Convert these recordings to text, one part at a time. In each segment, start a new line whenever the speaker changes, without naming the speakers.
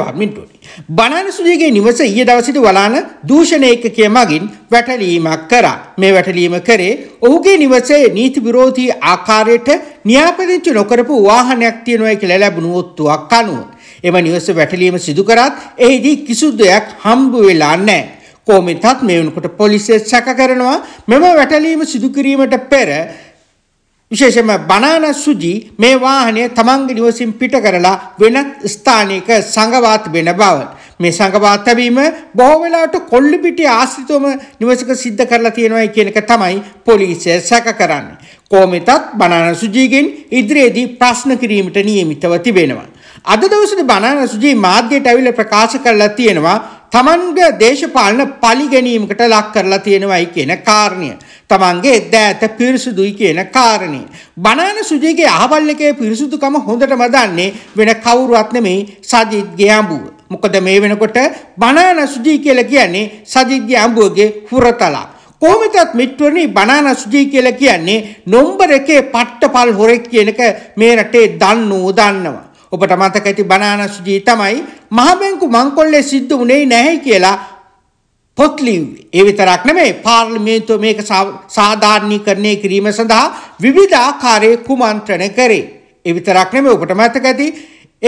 එතවත්මින්ටුවනි. බනානසුදගේ නිවස ඊය දවසිට වලාන දූෂණයකකය මගින් වැටලීමක් කරා. මේ වැටලීම කරේ ඔහුගේ නිවසේ නීති විරෝධී ආකාරයට න්‍යාපදිංචි නොකරපු වාහනයක් තියෙනවා කියලා ලැබුණු ඔත්තුවක් අනුව. එම නිවස වැටලීම සිදු කරත් එහිදී කිසිදුයක් හම්බ වෙලා නැහැ. කොහොමදත් මේ වෙනකොට පොලිසිය සැක කරනවා මෙම වැටලීම සිදු කිරීමට පෙර විශේෂයෙන්ම බනාන සුජි මේ වාහනය තමන්ගේ නිවසින් පිට කරලා වෙනත් ස්ථානයක සංගවා තිබෙන බව මේ සංගවා තැබීම බොහෝ වෙලාවට කොල්ලු පිටේ ආශ්‍රිතවම නිවසක සිද්ධ කරලා තියෙනවා කියන එක තමයි පොලිසිය සැක කරන්නේ. කොමිතත් බනාන සුජිගෙන් ඉදිරියේදී ප්‍රශ්න කිරීමට නියමිතව තිබෙනවා. අද දවසේ බනාන සුජි මාධ්‍යයට ඇවිල්ලා ප්‍රකාශ කරලා තියෙනවා තමන්ගේ දේශපාලන පලි ගැනීමකට ලක් කරලා තියෙනවායි කියන කාරණය. තමන්ගේ දෑත පිරිසුදුයි කියන කාරණේ. බනාන සුජිගේ අහවල් එකේ පිරිසුදුකම හොඳටම දන්නේ වෙන කවුරුවත් නෙමෙයි සජිත්ගේ අඹුව. මොකද මේ වෙනකොට බනාන සුජි කියලා කියන්නේ සජිත්ගේ අඹුවගේ හුරතලා. කොහොමදත් මිත්‍රනි බනාන සුජි කියලා කියන්නේ නොම්බර එකේ පට්ටපල් හොරෙක් කියනක මේ රටේ දන්නෝ දන්නවා. ඔබට මතක ඇති බනාන සුජි තමයි මහබැංකු මංකොල්ලේ සිද්ධ වුණේ නැහැ කියලා පොත් ලිව්වේ. ඒ විතරක් නෙමෙයි පාර්ලිමේන්තුව මේක සාධාරණීකරණය කිරීම සඳහා විවිධාකාරයේ කුමන්ත්‍රණ කරේ. ඒ විතරක් නෙමෙයි ඔබට මතක ඇති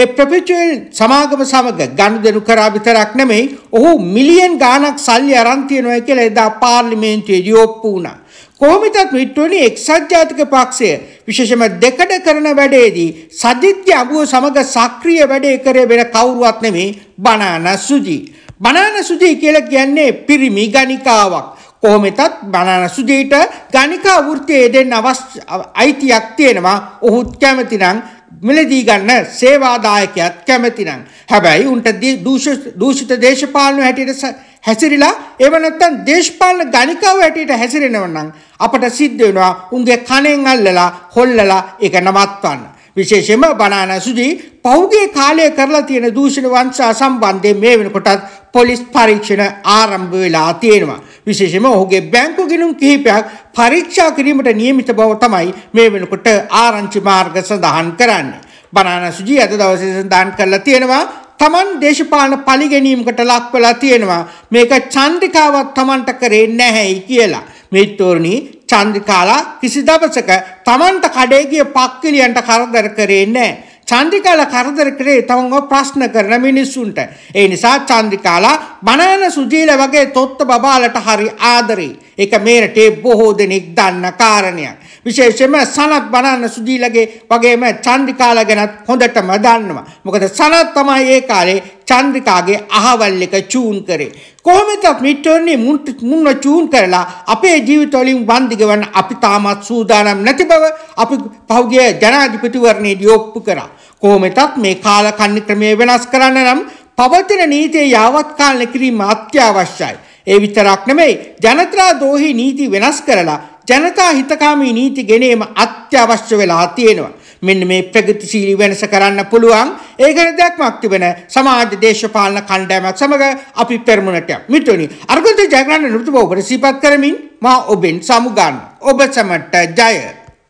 ඒ ප්‍රොපිචුවල් සමාගම සමග ගනුදෙනු කරා විතරක් නෙමෙයි ඔහු මිලියන් ගාණක් සල්ලි අරන් තියනවා කියලා එදා පාර්ලිමේන්තුවේදී ඔප්පු වුණා. කොහොමදත් මිට්ටෝනි එක්සත් ජාතික පක්ෂය විශේෂම දෙකඩ කරන වැඩේදී සජිත්ගේ අගුව සමග සක්‍රීය වැඩේ කරේ වෙන කවුරුවත් නෙමෙයි බනාන සුජී. බනාන සුජේ කියලා කියන්නේ පිරිමි ගණිකාවක්. කොහොමෙතත් බනාන සුජේට ගණිකා වෘත්තියේ දෙන්න අයිතියක් තියෙනවා. ඔහුත් කැමතිනම් මිලදී ගන්න සේවාදායකයත් කැමතිනම්. හැබැයි උන්ට දූෂිත දේශපාලන හැටියට හැසිරිලා ඒව නැත්තම් දේශපාලන ගණිකාව හැටියට හැසිරෙනවනම් අපට සිද්ධ වෙනවා උන්ගේ කණෙන් අල්ලලා හොල්ලලා ඒක නවත්වන්න. විශේෂයෙන්ම බනාන සුජී පෞගේ කාලය කරලා තියෙන දූෂණ වංශා සම්බන්ධයෙන් මේ වෙනකොටත් පොලිස් පරීක්ෂණ ආරම්භ වෙලා තියෙනවා. විශේෂයෙන්ම ඔහුගේ බැංකු ගිණුම් කිහිපයක් පරීක්ෂා කිරීමට නියමිත බව තමයි මේ වෙනකොට ආරංචි මාර්ග සඳහන් කරන්නේ. බනාන සුජී අද දවසේ සඳහන් කරලා තියෙනවා තමන් දේශපාලන පලිගැනීමකට ලක් වෙලා තියෙනවා මේක චන්ද්‍රිකාවක් තමන්ට කරේ නැහැයි කියලා. මිත්‍රෝරණි චන්ද්‍රිකාලා කිසි දවසක තමන්ට කඩේ ගිය පක්කිලියන්ට කරදර කරේ නැහැ. චන්දිකාලා කරදර කරේ තවන්ව ප්‍රශ්න කරන මිනිස්සුන්ට. ඒ නිසා චන්දිකාලා බනාන සුජීල වගේ තොත්ත බබාලට හරි ආදරේ. ඒක මේරටේ බොහෝ දෙනෙක් දන්න කාරණයක්. විශේෂයෙන්ම සනත් බණන්න සුදීලගේ වගේම චන්ද්‍රිකාලා ගැනත් හොඳටම දන්නවා. මොකද සනත් තමයි ඒ කාලේ චන්ද්‍රිකාගේ අහවල් එක චූන් කරේ. කොහොමදත් මිටෝන්නේ මුන්න චූන් කරලා අපේ ජීවිතවලින් වන්දිගවන්න අපි තාමත් සූදානම් නැති බව අපි පහුගිය ජනාධිපතිවරණයේදී ඔප්පු කරා. කොහොමදත් මේ කාලකන්ණි ක්‍රමය වෙනස් කරන්න නම් පවතින නීතිය යාවත්කාලින කිරීම අත්‍යවශ්‍යයි. ඒ විතරක් නෙමෙයි ජනතා දෝහි නීති වෙනස් කරලා ජනතා හිතකාමී නීති ගෙනීම අත්‍යවශ්‍ය වෙලා තියෙනවා. මෙන්න මේ ප්‍රගතිශීලී වෙනස කරන්න පුළුවන් ඒ ගැන දැක්මක් තිබෙන සමාජ දේශපාලන කණ්ඩායමක් සමග අපි පෙරමුණට මිතුනි අර්ගන්ත ජයග්‍රහණ නිරුතුබ ඔබට සිහිපත් කරමින් මා ඔබෙන් සමුගන්න ඔබ සමට ජය